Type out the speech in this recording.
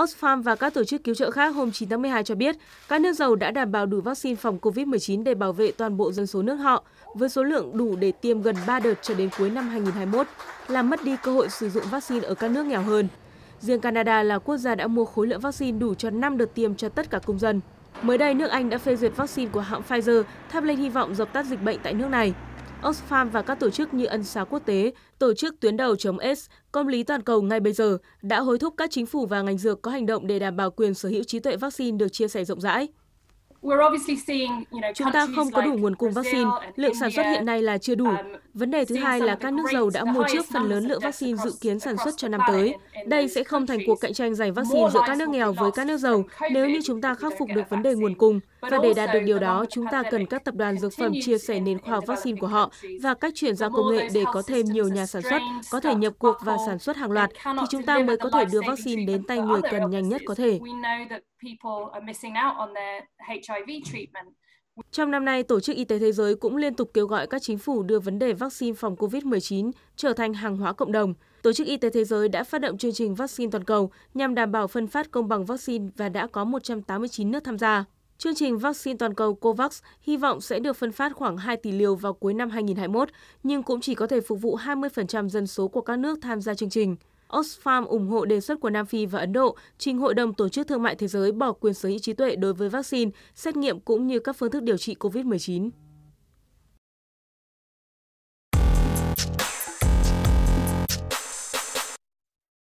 Oxfam và các tổ chức cứu trợ khác hôm 9 tháng 12 cho biết, các nước giàu đã đảm bảo đủ vaccine phòng COVID-19 để bảo vệ toàn bộ dân số nước họ, với số lượng đủ để tiêm gần 3 đợt cho đến cuối năm 2021, làm mất đi cơ hội sử dụng vaccine ở các nước nghèo hơn. Riêng Canada là quốc gia đã mua khối lượng vaccine đủ cho 5 đợt tiêm cho tất cả công dân. Mới đây, nước Anh đã phê duyệt vaccine của hãng Pfizer, thắp lên hy vọng dập tắt dịch bệnh tại nước này. Oxfam và các tổ chức như Ân xá quốc tế, tổ chức tuyến đầu chống AIDS, Công lý toàn cầu ngay bây giờ đã hối thúc các chính phủ và ngành dược có hành động để đảm bảo quyền sở hữu trí tuệ vaccine được chia sẻ rộng rãi. Chúng ta không có đủ nguồn cung vaccine, lượng sản xuất hiện nay là chưa đủ. Um, Vấn đề thứ hai là các nước giàu đã mua trước phần lớn lượng vaccine dự kiến sản xuất cho năm tới. Đây sẽ không thành cuộc cạnh tranh giành vaccine giữa các nước nghèo với các nước giàu nếu như chúng ta khắc phục được vấn đề nguồn cung. Và để đạt được điều đó, chúng ta cần các tập đoàn dược phẩm chia sẻ nền khoa học vaccine của họ và cách chuyển giao công nghệ để có thêm nhiều nhà sản xuất có thể nhập cuộc và sản xuất hàng loạt, thì chúng ta mới có thể đưa vaccine đến tay người cần nhanh nhất có thể. Trong năm nay, Tổ chức Y tế Thế giới cũng liên tục kêu gọi các chính phủ đưa vấn đề vaccine phòng COVID-19 trở thành hàng hóa cộng đồng. Tổ chức Y tế Thế giới đã phát động chương trình vaccine toàn cầu nhằm đảm bảo phân phát công bằng vaccine và đã có 189 nước tham gia. Chương trình vaccine toàn cầu COVAX hy vọng sẽ được phân phát khoảng 2 tỷ liều vào cuối năm 2021, nhưng cũng chỉ có thể phục vụ 20% dân số của các nước tham gia chương trình. Oxfam ủng hộ đề xuất của Nam Phi và Ấn Độ trình Hội đồng Tổ chức Thương mại Thế giới bỏ quyền sở hữu trí tuệ đối với vaccine, xét nghiệm cũng như các phương thức điều trị COVID-19.